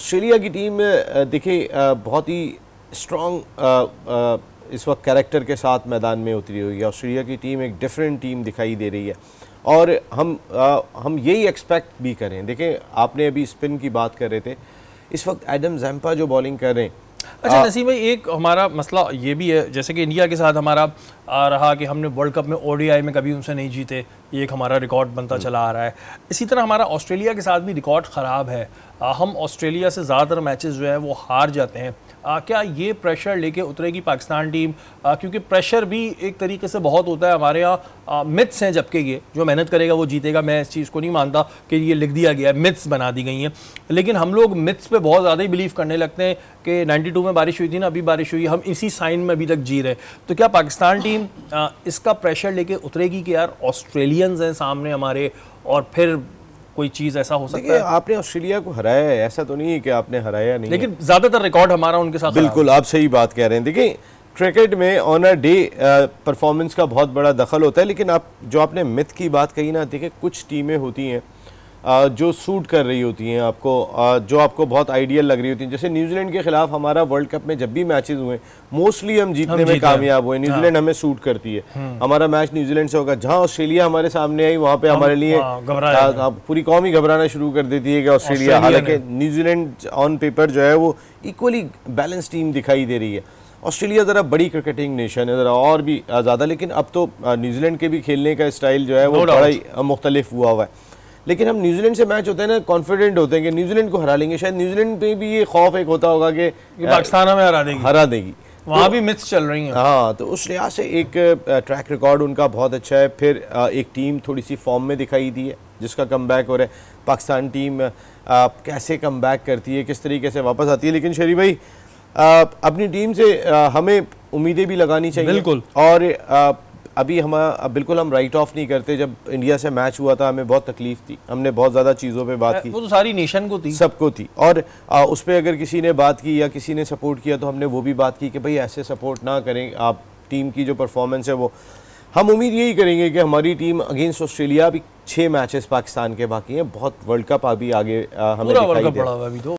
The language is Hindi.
ऑस्ट्रेलिया की टीम देखे बहुत ही स्ट्रॉन्ग इस वक्त कैरेक्टर के साथ मैदान में उतरी हुई है ऑस्ट्रेलिया की टीम एक डिफरेंट टीम दिखाई दे रही है और हम आ, हम यही एक्सपेक्ट भी करें देखें आपने अभी स्पिन की बात कर रहे थे इस वक्त एडम जैम्पा जो बॉलिंग कर रहे हैं अच्छा नसीम भाई एक हमारा मसला ये भी है जैसे कि इंडिया के साथ हमारा आ रहा कि हमने वर्ल्ड कप में ओडीआई में कभी उनसे नहीं जीते ये एक हमारा रिकॉर्ड बनता हम्म। चला आ रहा है इसी तरह हमारा ऑस्ट्रेलिया के साथ भी रिकॉर्ड ख़राब है हम ऑस्ट्रेलिया से ज़्यादातर मैचेस जो हैं वो हार जाते हैं आ, क्या ये प्रेशर लेके उतरेगी पाकिस्तान टीम आ, क्योंकि प्रेशर भी एक तरीके से बहुत होता है हमारे यहाँ मिथ्स हैं जबकि ये जो मेहनत करेगा वो जीतेगा मैं इस चीज़ को नहीं मानता कि ये लिख दिया गया है मिथ्स बना दी गई हैं लेकिन हम लोग मिथ्स पे बहुत ज़्यादा ही बिलीव करने लगते हैं कि 92 में बारिश हुई थी ना अभी बारिश हुई हम इसी साइन में अभी तक जी रहे तो क्या पाकिस्तान टीम आ, इसका प्रेशर लेके उतरेगी कि यार ऑस्ट्रेलियंस हैं सामने हमारे और फिर कोई चीज़ ऐसा हो सकता है आपने ऑस्ट्रेलिया को हराया है ऐसा तो नहीं है कि आपने हराया नहीं लेकिन ज़्यादातर रिकॉर्ड हमारा उनके साथ बिल्कुल आप सही बात कह रहे हैं देखिए क्रिकेट में ऑन अ डे परफॉर्मेंस का बहुत बड़ा दखल होता है लेकिन आप जो आपने मिथ की बात कही ना देखिए कुछ टीमें होती हैं जो सूट कर रही होती हैं आपको जो आपको बहुत आइडियल लग रही होती हैं जैसे न्यूजीलैंड के खिलाफ हमारा वर्ल्ड कप में जब भी मैचेस हुए मोस्टली हम जीतने हम में कामयाब हुए न्यूजीलैंड हाँ। हमें सूट करती है हम्म। हमारा मैच न्यूजीलैंड से होगा जहाँ ऑस्ट्रेलिया हमारे सामने आई वहां पे हमारे लिए हाँ, पूरी कौम ही घबराना शुरू कर देती है कि ऑस्ट्रेलिया हालांकि न्यूजीलैंड ऑन पेपर जो है वो इक्वली बैलेंस टीम दिखाई दे रही है ऑस्ट्रेलिया ज़रा बड़ी क्रिकेटिंग नेशन है ज़रा और भी ज़्यादा लेकिन अब तो न्यूजीलैंड के भी खेलने का स्टाइल जो है वो बड़ा ही मुख्तलिफ हुआ हुआ है लेकिन हम न्यूजीलैंड से मैच होते हैं ना कॉन्फिडेंट होते हैं कि न्यूजीलैंड को हरा लेंगे शायद न्यूजीलैंड में भी ये खौफ एक होता होगा कि पाकिस्तान हमें हरा देगी हरा देगी वहाँ तो, भी मिथ्स चल रही हैं हाँ तो उस लिहाज से एक ट्रैक रिकॉर्ड उनका बहुत अच्छा है फिर एक टीम थोड़ी सी फॉर्म में दिखाई दी है जिसका कम बैक हो रहा है पाकिस्तान टीम कैसे कम बैक करती है किस तरीके से वापस आती है लेकिन शरी भाई अपनी टीम से हमें उम्मीदें भी लगानी चाहिए बिल्कुल और अभी हम बिल्कुल हम राइट ऑफ नहीं करते जब इंडिया से मैच हुआ था हमें बहुत तकलीफ थी हमने बहुत ज़्यादा चीज़ों पे बात की वो तो सारी नेशन को थी सबको थी और आ, उस पर अगर किसी ने बात की या किसी ने सपोर्ट किया तो हमने वो भी बात की कि भाई ऐसे सपोर्ट ना करें आप टीम की जो परफॉर्मेंस है वो हम उम्मीद यही करेंगे कि हमारी टीम अगेंस्ट ऑस्ट्रेलिया भी छः मैचेस पाकिस्तान के बाकी हैं बहुत वर्ल्ड कप अभी आगे हमें